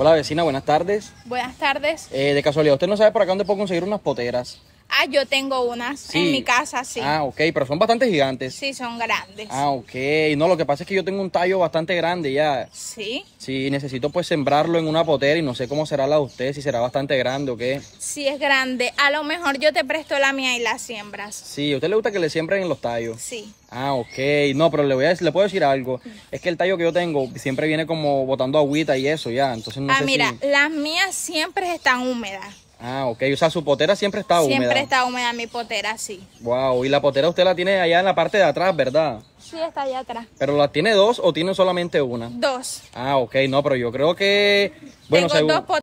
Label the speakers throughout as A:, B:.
A: Hola vecina, buenas tardes.
B: Buenas tardes. Eh, de
A: casualidad, ¿usted no sabe por acá dónde puedo conseguir unas poteras?
B: Ah, yo tengo unas en mi casa, sí. Ah,
A: ok, pero son bastante gigantes.
B: Sí, son grandes. Ah,
A: ok. No, lo que pasa es que yo tengo un tallo bastante grande ya. Sí. Sí, necesito pues sembrarlo en una potera y no sé cómo será la de usted, si será bastante grande o qué.
B: Sí, es grande. A lo mejor yo te presto la mía y la siembras.
A: Sí, ¿a usted le gusta que le siembren en los tallos? Sí. Ah, ok. No, pero le voy a le puedo decir algo. Mm. Es que el tallo que yo tengo siempre viene como botando agüita y eso ya, entonces no ah, mira,
B: las mías siempre están húmedas.
A: Ah, ok. O sea, su potera siempre está húmeda. Siempre está
B: húmeda mi potera, sí.
A: Wow. Y la potera usted la tiene allá en la parte de atrás, ¿verdad?
B: Sí, está allá atrás.
A: ¿Pero la tiene dos o tiene solamente una? Dos. Ah, ok. No, pero yo creo que... Bueno, Tengo dos poteras.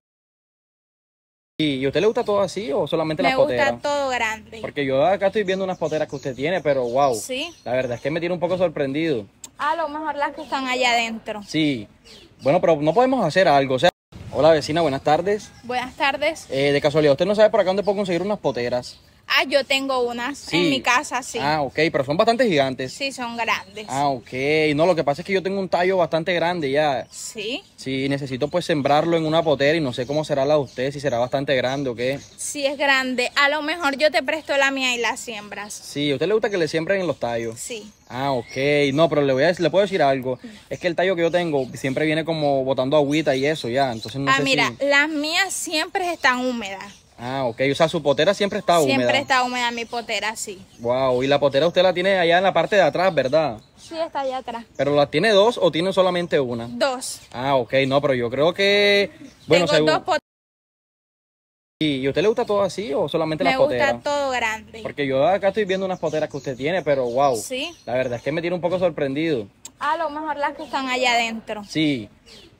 A: ¿Y a usted le gusta todo así o solamente las poteras? Me gusta
B: todo grande.
A: Porque yo acá estoy viendo unas poteras que usted tiene, pero wow. Sí. La verdad es que me tiene un poco sorprendido.
B: A lo mejor las que están allá adentro.
A: Sí. Bueno, pero no podemos hacer algo. O sea, Hola vecina, buenas tardes.
B: Buenas tardes. Eh,
A: de casualidad, ¿usted no sabe por acá dónde puedo conseguir unas poteras?
B: Ah, yo tengo unas en mi casa, sí. Ah,
A: ok, pero son bastante gigantes.
B: Sí, son grandes. Ah,
A: ok. No, lo que pasa es que yo tengo un tallo bastante grande ya. Sí. Sí, necesito pues sembrarlo en una potera y no sé cómo será la de usted, si será bastante grande o qué.
B: Sí, es grande. A lo mejor yo te presto la mía y la siembras.
A: Sí, ¿a usted le gusta que le siembren en los tallos? Sí. Ah, ok. No, pero le voy a le puedo decir algo. Mm. Es que el tallo que yo tengo siempre viene como botando agüita y eso ya, entonces no ah, mira,
B: las mías siempre están húmedas.
A: Ah, ok. O sea, su potera siempre está húmeda. Siempre está
B: húmeda mi potera, sí.
A: Wow. Y la potera usted la tiene allá en la parte de atrás, ¿verdad?
B: Sí, está allá atrás.
A: ¿Pero la tiene dos o tiene solamente una? Dos. Ah, ok. No, pero yo creo que... Bueno, Tengo dos poteras. ¿Y usted le gusta todo así o solamente la las poteras? Me gusta
B: todo grande.
A: Porque yo acá estoy viendo unas poteras que usted tiene, pero wow. Sí. La verdad es que me tiene un poco sorprendido
B: a lo mejor las que están allá adentro.
A: Sí.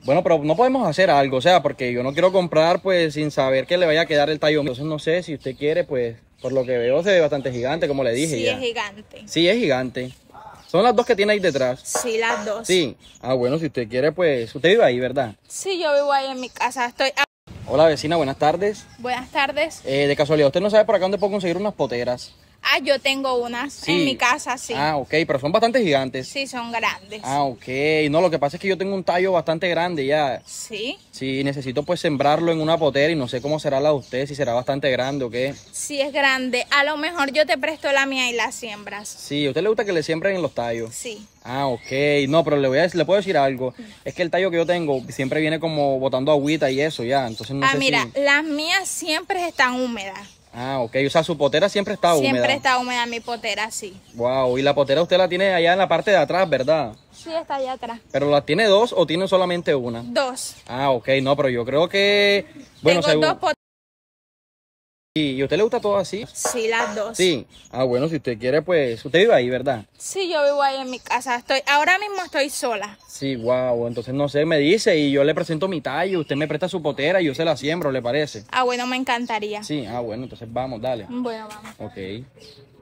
A: Bueno, pero no podemos hacer algo, o sea, porque yo no quiero comprar pues sin saber que le vaya a quedar el tallo. Entonces no sé si usted quiere, pues por lo que veo se ve bastante gigante, como le dije. Sí, es
B: gigante.
A: Sí, es gigante. ¿Son las dos que tiene ahí detrás? Sí, las dos. Sí. Ah, bueno, si usted quiere, pues usted vive ahí, ¿verdad?
B: Sí, yo vivo ahí en mi casa. Estoy
A: Hola vecina, buenas tardes.
B: Buenas tardes. Eh,
A: de casualidad, ¿usted no sabe por acá dónde puedo conseguir unas poteras?
B: Ah, yo tengo unas en mi casa, sí. Ah,
A: ok, pero son bastante gigantes.
B: Sí, son grandes. Ah,
A: ok. No, lo que pasa es que yo tengo un tallo bastante grande ya. Sí. Sí, necesito pues sembrarlo en una potera y no sé cómo será la de usted, si será bastante grande o qué.
B: Sí, es grande. A lo mejor yo te presto la mía y la siembras.
A: Sí, ¿a usted le gusta que le siembren en los tallos? Sí. Ah, ok. No, pero le voy a le puedo decir algo. Mm. Es que el tallo que yo tengo siempre viene como botando agüita y eso ya. Entonces no ah, mira,
B: las mías siempre están húmedas.
A: Ah, ok. O sea, su potera siempre está húmeda. Siempre
B: está húmeda mi potera, sí.
A: Wow. Y la potera usted la tiene allá en la parte de atrás, ¿verdad?
B: Sí, está allá atrás.
A: ¿Pero la tiene dos o tiene solamente una? Dos. Ah, ok. No, pero yo creo que... Bueno, ¿Y a usted le gusta todo así? Sí,
B: las dos. Sí.
A: Ah, bueno, si usted quiere, pues usted vive ahí, ¿verdad?
B: Sí, yo vivo ahí en mi casa. Estoy, ahora mismo estoy sola.
A: Sí, wow. Entonces, no sé, me dice y yo le presento mi tallo, usted me presta su potera y yo se la siembro, ¿le parece?
B: Ah, bueno, me encantaría.
A: Sí, ah, bueno, entonces vamos, dale.
B: Bueno, vamos.
A: Ok.